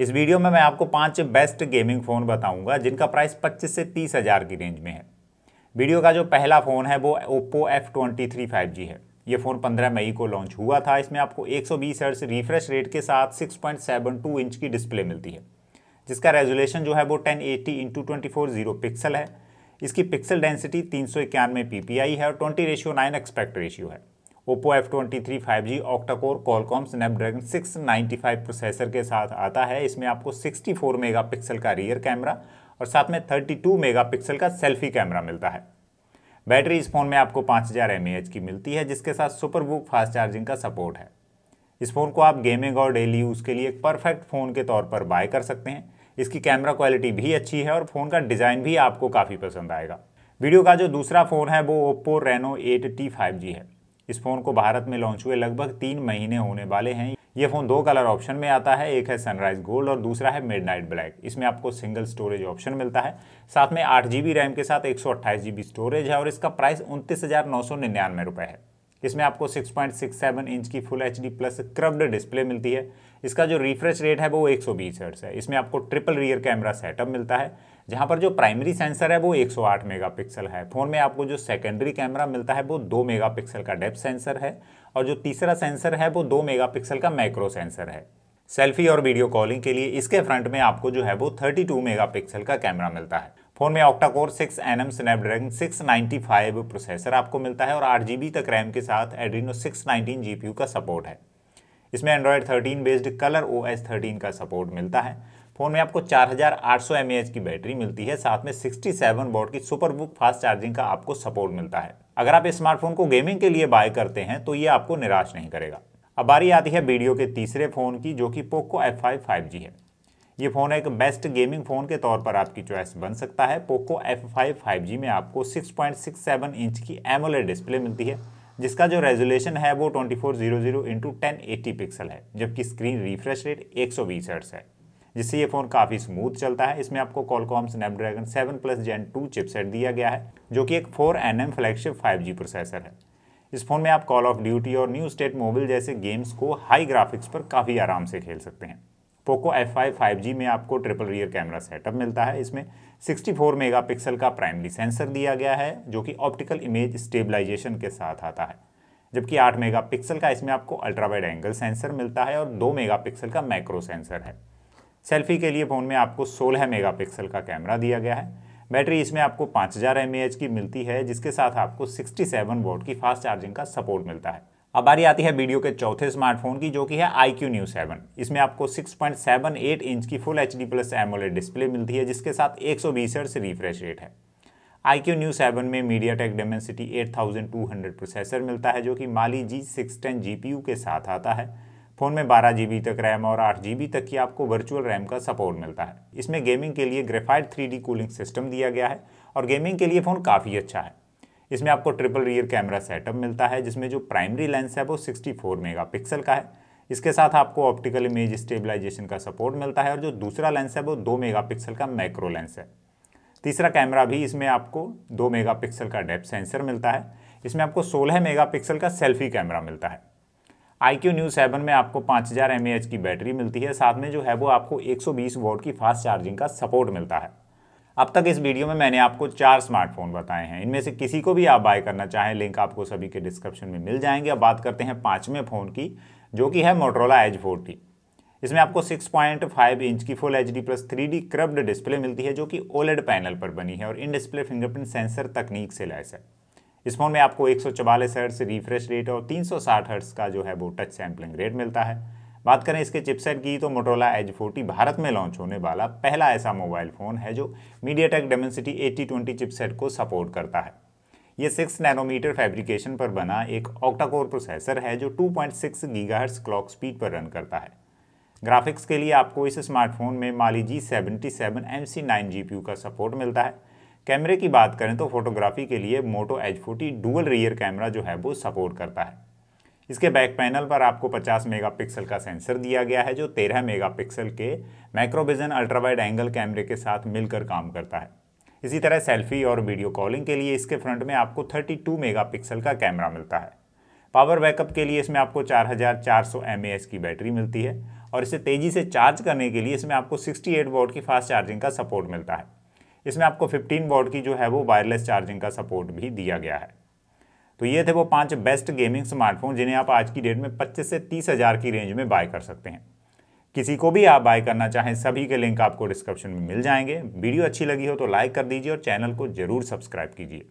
इस वीडियो में मैं आपको पांच बेस्ट गेमिंग फ़ोन बताऊंगा जिनका प्राइस 25 से तीस हज़ार की रेंज में है वीडियो का जो पहला फ़ोन है वो Oppo F twenty three five G है ये फ़ोन 15 मई को लॉन्च हुआ था इसमें आपको 120 सौ रिफ्रेश रेट के साथ 6.72 इंच की डिस्प्ले मिलती है जिसका रेजोलेशन जो है वो ten eighty into twenty pixel है इसकी पिक्सल डेंसिटी तीन सौ इक्यानवे पी है और twenty ratio nine aspect ratio है Oppo F twenty three five G octa core Qualcomm Snapdragon six ninety five processor के साथ आता है इसमें आपको सिक्सटी फोर मेगा पिक्सल का रियर कैमरा और साथ में थर्टी टू मेगा पिक्सल का सेल्फी कैमरा मिलता है बैटरी इस फ़ोन में आपको पाँच हज़ार एम एच की मिलती है जिसके साथ सुपर बुक फास्ट चार्जिंग का सपोर्ट है इस फ़ोन को आप गेमिंग और डेली यूज़ के लिए एक परफेक्ट फ़ोन के तौर पर बाय कर सकते हैं इसकी कैमरा क्वालिटी भी अच्छी है और फ़ोन का डिज़ाइन भी आपको काफ़ी पसंद आएगा वीडियो का जो दूसरा फ़ोन है वो Oppo Reno eight T five G है इस फ़ोन को भारत में लॉन्च हुए लगभग तीन महीने होने वाले हैं ये फ़ोन दो कलर ऑप्शन में आता है एक है सनराइज गोल्ड और दूसरा है मिडनाइट ब्लैक इसमें आपको सिंगल स्टोरेज ऑप्शन मिलता है साथ में आठ जी रैम के साथ एक स्टोरेज है और इसका प्राइस उनतीस रुपए है इसमें आपको 6.67 इंच की full H plus curved display मिलती है इसका जो रिफ्रेश रेट है वो 120 सौ है इसमें आपको ट्रिपल रियर कैमरा सेटअप मिलता है जहाँ पर जो प्राइमरी सेंसर है वो 108 मेगापिक्सल है फ़ोन में आपको जो सेकेंडरी कैमरा मिलता है वो 2 मेगापिक्सल का डेप्थ सेंसर है और जो तीसरा सेंसर है वो 2 मेगापिक्सल का मैक्रो सेंसर है सेल्फी और वीडियो कॉलिंग के लिए इसके फ्रंट में आपको जो है वो 32 मेगापिक्सल का कैमरा मिलता है फ़ोन में octa core six N M Snapdragon six ninety five processor आपको मिलता है और आठ जी बी तक रैम के साथ एड्रीनो सिक्स नाइनटीन जी पी यू का सपोर्ट है इसमें Android thirteen based Color OS एस थर्टीन का सपोर्ट मिलता है फ़ोन में आपको 4800 हज़ार की बैटरी मिलती है साथ में 67 सेवन वोट की सुपर बुक फास्ट चार्जिंग का आपको सपोर्ट मिलता है अगर आप स्मार्टफोन को गेमिंग के लिए बाय करते हैं तो ये आपको निराश नहीं करेगा अब बारी आती है वीडियो के तीसरे फ़ोन की जो कि Poco F five five G है ये फ़ोन एक बेस्ट गेमिंग फ़ोन के तौर पर आपकी चॉइस बन सकता है Poco F five five G में आपको 6.67 इंच की एमोलेड डिस्प्ले मिलती है जिसका जो रेजोल्यूशन है वो 2400 four zero zero into ten pixel है जबकि स्क्रीन रिफ्रेश रेट एक सौ बीस है जिससे ये फ़ोन काफ़ी स्मूथ चलता है इसमें आपको Qualcomm Snapdragon 7 plus gen 2 chipset दिया गया है जो कि एक N M flagship 5G processor है इस फ़ोन में आप कॉल ऑफ ड्यूटी और न्यू स्टेट मोबाइल जैसे गेम्स को हाई ग्राफिक्स पर काफ़ी आराम से खेल सकते हैं Poco F five five G में आपको ट्रिपल रियर कैमरा सेटअप मिलता है इसमें 64 मेगापिक्सल का प्राइमरी सेंसर दिया गया है जो कि ऑप्टिकल इमेज स्टेबलाइजेशन के साथ आता है जबकि 8 मेगापिक्सल का इसमें आपको अल्ट्रावाइड एंगल सेंसर मिलता है और 2 मेगापिक्सल का मैक्रो सेंसर है सेल्फी के लिए फ़ोन में आपको 16 मेगापिक्सल का कैमरा दिया गया है बैटरी इसमें आपको 5000 हज़ार की मिलती है जिसके साथ आपको 67 सेवन वोट की फास्ट चार्जिंग का सपोर्ट मिलता है अब बारी आती है वीडियो के चौथे स्मार्टफोन की जो कि है आई क्यू न्यू सेवन इसमें आपको 6.78 इंच की full H D plus AMOLED display मिलती है जिसके साथ एक सौ रिफ्रेश रेट है आई क्यू न्यू सेवन में media take Dimensity eight processor मिलता है जो कि माली जी सिक्स टेन के साथ आता है फ़ोन में बारह जी तक रैम और आठ जी तक की आपको वर्चुअल रैम का सपोर्ट मिलता है इसमें गेमिंग के लिए ग्रेफाइड थ्री कूलिंग सिस्टम दिया गया है और गेमिंग के लिए फ़ोन काफ़ी अच्छा है इसमें आपको ट्रिपल रियर कैमरा सेटअप मिलता है जिसमें जो प्राइमरी लेंस है वो 64 मेगापिक्सल का है इसके साथ आपको ऑप्टिकल इमेज स्टेबलाइजेशन का सपोर्ट मिलता है और जो दूसरा लेंस है वो दो मेगापिक्सल का मैक्रो लेंस है तीसरा कैमरा भी इसमें आपको दो मेगापिक्सल का डेप्थ सेंसर मिलता है इसमें आपको सोलह मेगा का सेल्फी कैमरा मिलता है आई क्यू न्यू सेवन में आपको 5000 हज़ार की बैटरी मिलती है साथ में जो है वो आपको 120 वोट की फास्ट चार्जिंग का सपोर्ट मिलता है अब तक इस वीडियो में मैंने आपको चार स्मार्टफोन बताए हैं इनमें से किसी को भी आप बाय करना चाहें लिंक आपको सभी के डिस्क्रिप्शन में मिल जाएंगे अब बात करते हैं पाँचवें फ़ोन की जो कि है मोटरोला एच फोर्टी इसमें आपको 6.5 इंच की full H D plus three D क्रब्ड display मिलती है जो कि ओलेड पैनल पर बनी है और इन डिस्प्ले फिंगरप्रिंट सेंसर तकनीक से लैस है इस फोन में आपको एक सौ हर्ट्स रिफ्रेश रेट और तीन हर्ट्स का जो है वो टच सैम्पलिंग रेट मिलता है बात करें इसके चिपसेट की तो मोटोला एज 40 भारत में लॉन्च होने वाला पहला ऐसा मोबाइल फ़ोन है जो मीडियाटेक डेमेंसिटी 8020 चिपसेट को सपोर्ट करता है ये 6 नैनोमीटर फैब्रिकेशन पर बना एक ऑक्टाकोर प्रोसेसर है जो 2.6 पॉइंट क्लॉक स्पीड पर रन करता है ग्राफिक्स के लिए आपको इस स्मार्टफोन में Mali G seventy seven MC nine नाइन जी पी यू का सपोर्ट मिलता है कैमरे की बात करें तो फोटोग्राफी के लिए Moto edge forty dual rear camera जो है वो सपोर्ट करता है इसके बैक पैनल पर आपको 50 मेगापिक्सल का सेंसर दिया गया है जो 13 मेगापिक्सल के माइक्रोविजन अल्ट्रावाइड एंगल कैमरे के साथ मिलकर काम करता है इसी तरह सेल्फी और वीडियो कॉलिंग के लिए इसके फ्रंट में आपको 32 मेगापिक्सल का कैमरा मिलता है पावर बैकअप के लिए इसमें आपको 4400 हज़ार की बैटरी मिलती है और इसे तेज़ी से चार्ज करने के लिए इसमें आपको सिक्सटी एट की फास्ट चार्जिंग का सपोर्ट मिलता है इसमें आपको 15 वॉट की जो है वो वायरलेस चार्जिंग का सपोर्ट भी दिया गया है तो ये थे वो पांच बेस्ट गेमिंग स्मार्टफोन जिन्हें आप आज की डेट में 25 से तीस हज़ार की रेंज में बाय कर सकते हैं किसी को भी आप बाय करना चाहें सभी के लिंक आपको डिस्क्रिप्शन में मिल जाएंगे वीडियो अच्छी लगी हो तो लाइक कर दीजिए और चैनल को जरूर सब्सक्राइब कीजिए